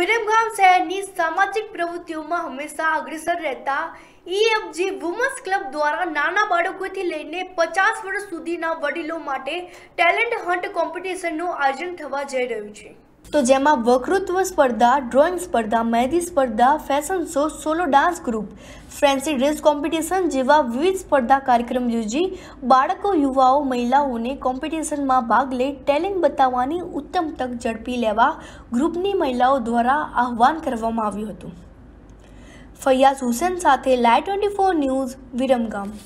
વિરમગામ શહેરની સામાજિક પ્રવૃત્તિઓમાં હંમેશા અગ્રેસર રહેતા ઈએફજી વુમન્સ ક્લબ દ્વારા નાના બાળકોથી લઈને પચાસ વર્ષ સુધીના વડીલો માટે ટેલેન્ટ હન્ટ કોમ્પિટિશનનું આયોજન થવા જઈ રહ્યું છે તો જેમાં વકૃત્વ સ્પર્ધા ડ્રોઈંગ સ્પર્ધા મહેંદી સ્પર્ધા fashion show solo dance group fancy dress competition જેવા વિવિધ સ્પર્ધા કાર્યક્રમ યોજી બાળકો યુવાઓ મહિલાઓને કોમ્પિટિશનમાં ભાગ લઈ ટેલેન્ટ બતાવવાની ઉત્તમ તક ઝડપી લેવા ગ્રુપની મહિલાઓ દ્વારા આહ્વાન કરવામાં આવ્યું હતું ફૈયાઝ હુસેન સાથે લાઈ ટ્વેન્ટી ફોર ન્યૂઝ વિરમગામ